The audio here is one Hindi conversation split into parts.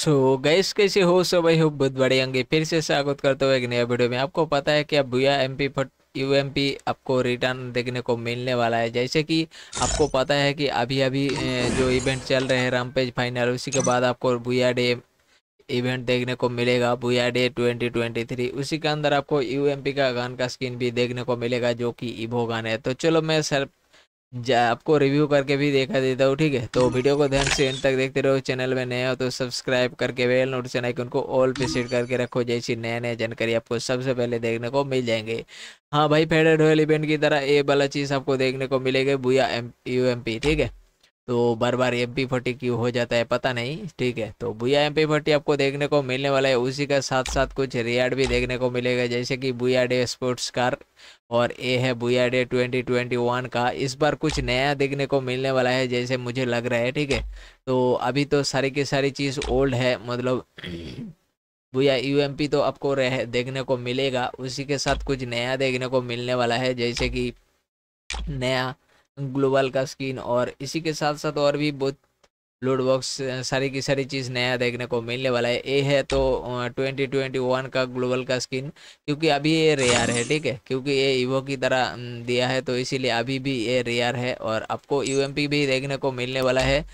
सो so, गैस कैसे हो सो भाई हो बहुत बड़े अंगे फिर से स्वागत करते हुए एक नया वीडियो में आपको पता है कि अब भूया M P U M P आपको रिटर्न देखने को मिलने वाला है जैसे कि आपको पता है कि अभी अभी जो इवेंट चल रहे हैं रामपेज फाइनल उसी के बाद आपको भूया डे इवेंट देखने को मिलेगा भूया डे 2023 उसी के अंदर आपको यू एम पी का गान का स्किन भी देखने को मिलेगा जो कि इवो गान है तो चलो मैं सर आपको रिव्यू करके भी देखा देता हूँ ठीक है तो वीडियो को ध्यान से एंड तक देखते रहो चैनल में नए हो तो सब्सक्राइब करके बेल नोटिफिकेशन आइकन को ऑल पे सेट करके रखो जैसी नए नए जानकारी आपको सबसे पहले देखने को मिल जाएंगे हाँ भाई फेडर रॉयल इवेंट की तरह ये वाला चीज़ आपको देखने को मिलेगा बुया एम यू ठीक है तो बार बार एम पी फोर्टी क्यों हो जाता है पता नहीं ठीक है तो बुया एम पी फोर्टी आपको देखने को मिलने वाला है उसी के साथ साथ कुछ रियाड भी देखने को मिलेगा जैसे कि बुया डे स्पोर्ट्स कार और ए है बुया डे ट्वेंटी ट्वेंटी वन का इस बार कुछ नया देखने को मिलने वाला है जैसे मुझे लग रहा है ठीक है तो अभी तो सारी की सारी चीज़ ओल्ड है मतलब बुया पी तो आपको रह देखने को मिलेगा उसी के साथ कुछ नया देखने को मिलने वाला है जैसे कि नया ग्लोबल का स्किन और इसी के साथ साथ और भी बहुत लूट बॉक्स सारी की सारी चीज़ नया देखने को मिलने वाला है ये है तो ट्वेंटी ट्वेंटी वन का ग्लोबल का स्किन क्योंकि अभी ये रेयर है ठीक है क्योंकि ये ईवो की तरह दिया है तो इसीलिए अभी भी ये रेयर है और आपको यूएमपी भी देखने को मिलने वाला है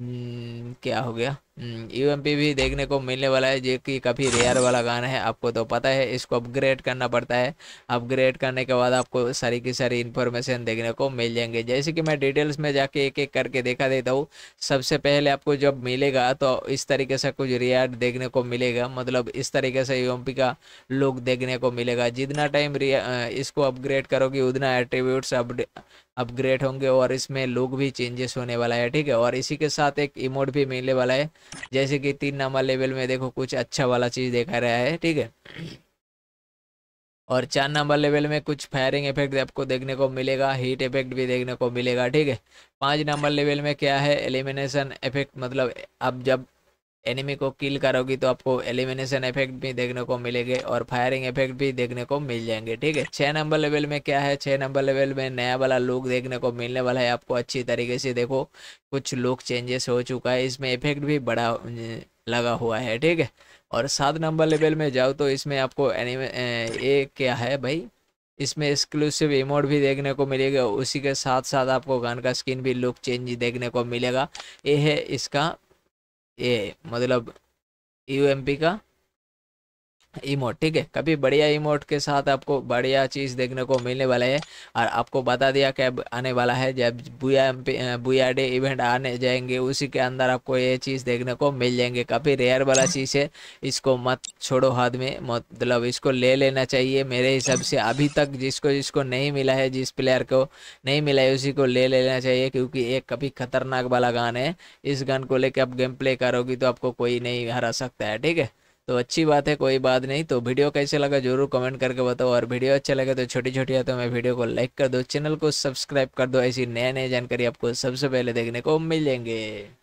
न, क्या हो गया यू हम्म, भी देखने को मिलने वाला है जो कि काफ़ी रेयर वाला गाना है आपको तो पता है इसको अपग्रेड करना पड़ता है अपग्रेड करने के बाद आपको सारी की सारी इन्फॉर्मेशन देखने को मिल जाएंगे जैसे कि मैं डिटेल्स में जाके एक एक करके देखा देता हूँ सबसे पहले आपको जब मिलेगा तो इस तरीके से कुछ रेयर देखने को मिलेगा मतलब इस तरीके से यू का लुक देखने को मिलेगा जितना टाइम इसको अपग्रेड करोगे उतना एट्रीब्यूट्स अपग्रेड होंगे और इसमें लुक भी चेंजेस होने वाला है ठीक है और इसी के साथ एक इमोट भी मिलने वाला है जैसे कि तीन नंबर लेवल में देखो कुछ अच्छा वाला चीज़ देखा रहा है ठीक है और चार नंबर लेवल में कुछ फायरिंग इफेक्ट आपको देखने को मिलेगा हीट इफेक्ट भी देखने को मिलेगा ठीक है पांच नंबर लेवल में क्या है एलिमिनेशन इफेक्ट मतलब आप जब एनिमी को किल करोगी तो आपको एलिमिनेशन इफेक्ट भी देखने को मिलेंगे और फायरिंग इफेक्ट भी देखने को मिल जाएंगे ठीक है छः नंबर लेवल में क्या है छः नंबर लेवल में नया वाला लुक देखने को मिलने वाला है आपको अच्छी तरीके से देखो कुछ लुक चेंजेस हो चुका है इसमें इफेक्ट भी बड़ा लगा हुआ है ठीक है और सात नंबर लेवल में जाओ तो इसमें आपको एनिमे ये क्या है भाई इसमें एक्सक्लूसिव इमोट भी देखने को मिलेगा उसी के साथ साथ आपको गन का स्किन भी लुक चेंज देखने को मिलेगा ये है इसका ए मतलब यू का इमोट ठीक है कभी बढ़िया इमोट के साथ आपको बढ़िया चीज़ देखने को मिलने वाला है और आपको बता दिया अब आने वाला है जब बुया बुया डे इवेंट आने जाएंगे उसी के अंदर आपको ये चीज़ देखने को मिल जाएंगे काफ़ी रेयर वाला चीज़ है इसको मत छोड़ो हाथ में मतलब इसको ले लेना चाहिए मेरे हिसाब से अभी तक जिसको जिसको नहीं मिला है जिस प्लेयर को नहीं मिला है उसी को ले लेना चाहिए क्योंकि एक काफ़ी खतरनाक वाला गान है इस गान को लेकर आप गेम प्ले करोगी तो आपको कोई नहीं हरा सकता है ठीक है तो अच्छी बात है कोई बात नहीं तो वीडियो कैसे लगा जरूर कमेंट करके बताओ और वीडियो अच्छा लगे तो छोटी छोटी तो आते मैं वीडियो को लाइक कर दो चैनल को सब्सक्राइब कर दो ऐसी नए नए जानकारी आपको सबसे पहले देखने को मिल जाएंगे